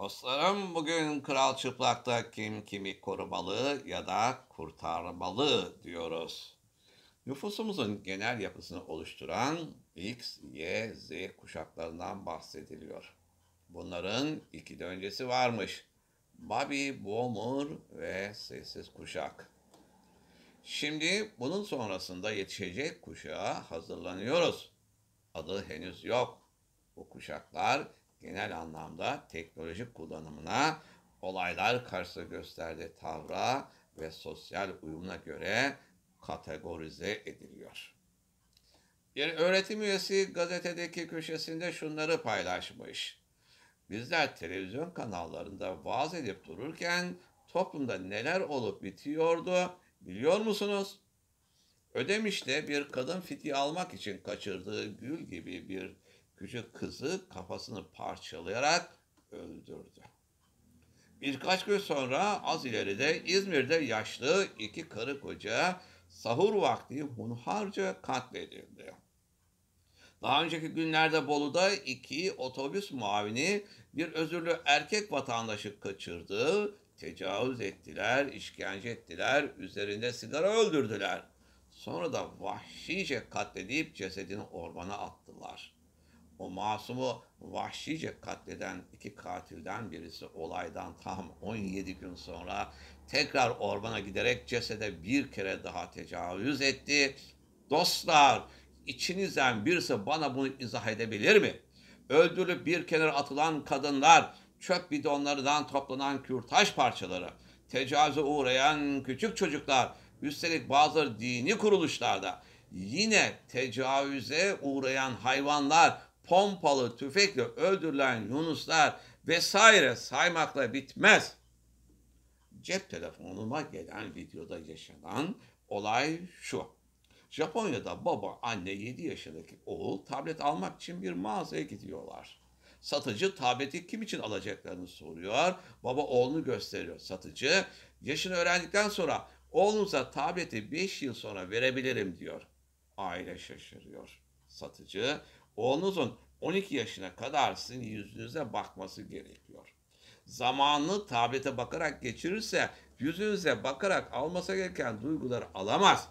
Dostlarım bugün Kral Çıplak'ta kim kimi korumalı ya da kurtarmalı diyoruz. Nüfusumuzun genel yapısını oluşturan X, Y, Z kuşaklarından bahsediliyor. Bunların iki de öncesi varmış. Bobby, Boomer ve Sessiz Kuşak. Şimdi bunun sonrasında yetişecek kuşağa hazırlanıyoruz. Adı henüz yok. Bu kuşaklar genel anlamda teknolojik kullanımına, olaylar karşı gösterdiği tavra ve sosyal uyumuna göre kategorize ediliyor. Bir öğretim üyesi gazetedeki köşesinde şunları paylaşmış. Bizler televizyon kanallarında vaaz edip dururken toplumda neler olup bitiyordu biliyor musunuz? Ödemiş'te bir kadın fiti almak için kaçırdığı gül gibi bir küçük kızı kafasını parçalayarak öldürdü. Birkaç gün sonra az ileride İzmir'de yaşlı iki karı koca sahur vakti hunharca katledildi. Daha önceki günlerde Bolu'da iki otobüs muavini bir özürlü erkek vatandaşı kaçırdı, tecavüz ettiler, işkence ettiler, üzerinde sigara öldürdüler. Sonra da vahşice katledip cesedini ormana attılar.'' o masumu vahşice katleden iki katilden birisi olaydan tam 17 gün sonra tekrar ormana giderek cesede bir kere daha tecavüz etti. Dostlar içinizden birisi bana bunu izah edebilir mi? Öldürülüp bir kenara atılan kadınlar, çöp bidonlarından toplanan kürtaj parçaları, tecavüze uğrayan küçük çocuklar, üstelik bazı dini kuruluşlarda yine tecavüze uğrayan hayvanlar, pompalı tüfekle öldürülen Yunuslar vesaire saymakla bitmez. Cep telefonuma gelen videoda yaşanan olay şu. Japonya'da baba, anne 7 yaşındaki oğul tablet almak için bir mağazaya gidiyorlar. Satıcı tableti kim için alacaklarını soruyor. Baba oğlunu gösteriyor. Satıcı yaşını öğrendikten sonra oğlunuza tableti 5 yıl sonra verebilirim diyor. Aile şaşırıyor. Satıcı Oğlunuzun 12 yaşına kadar sizin yüzünüze bakması gerekiyor. Zamanını tablete bakarak geçirirse yüzünüze bakarak alması gereken duyguları alamaz.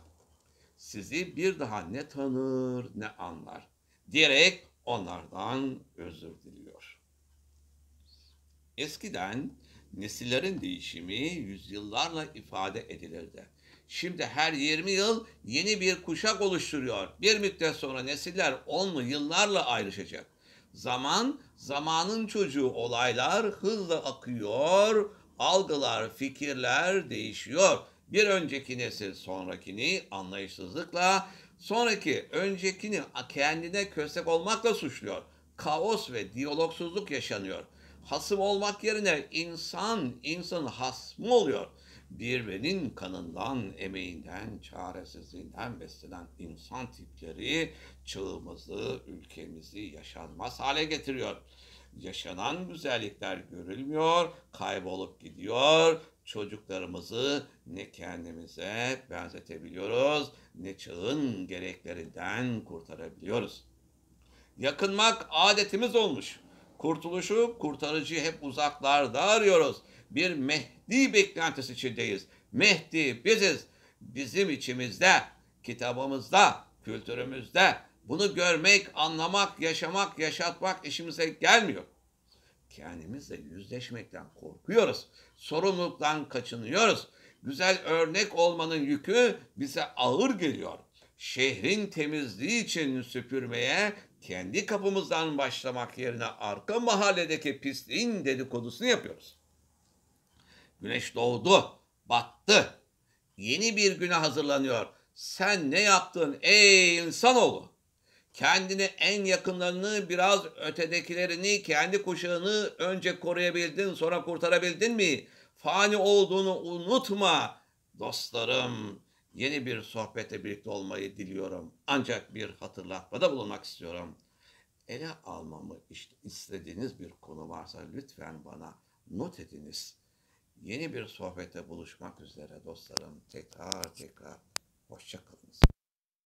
Sizi bir daha ne tanır ne anlar. Direkt onlardan özür diliyor. Eskiden nesillerin değişimi yüzyıllarla ifade edilirdi. Şimdi her 20 yıl yeni bir kuşak oluşturuyor. Bir müddet sonra nesiller onlu yıllarla ayrışacak. Zaman, zamanın çocuğu olaylar hızla akıyor, algılar, fikirler değişiyor. Bir önceki nesil sonrakini anlayışsızlıkla, sonraki öncekini kendine köstek olmakla suçluyor. Kaos ve diyalogsuzluk yaşanıyor. Hasım olmak yerine insan, insan hasmı oluyor.'' birbirinin kanından, emeğinden, çaresizliğinden beslenen insan tipleri çığımızı, ülkemizi yaşanmaz hale getiriyor. Yaşanan güzellikler görülmüyor, kaybolup gidiyor. Çocuklarımızı ne kendimize benzetebiliyoruz, ne çağın gereklerinden kurtarabiliyoruz. Yakınmak adetimiz olmuş. Kurtuluşu, kurtarıcıyı hep uzaklarda arıyoruz. Bir Mehdi beklentisi içindeyiz. Mehdi biziz. Bizim içimizde, kitabımızda, kültürümüzde bunu görmek, anlamak, yaşamak, yaşatmak işimize gelmiyor. Kendimizle yüzleşmekten korkuyoruz. Sorumluluktan kaçınıyoruz. Güzel örnek olmanın yükü bize ağır geliyor. Şehrin temizliği için süpürmeye, kendi kapımızdan başlamak yerine arka mahalledeki pisliğin dedikodusunu yapıyoruz. Güneş doğdu, battı. Yeni bir güne hazırlanıyor. Sen ne yaptın ey insanoğlu? Kendini en yakınlarını biraz ötedekilerini kendi kuşağını önce koruyabildin sonra kurtarabildin mi? Fani olduğunu unutma dostlarım.'' yeni bir sohbette birlikte olmayı diliyorum. Ancak bir hatırlatmada bulunmak istiyorum. Ele almamı işte istediğiniz bir konu varsa lütfen bana not ediniz. Yeni bir sohbette buluşmak üzere dostlarım. Tekrar tekrar hoşçakalınız.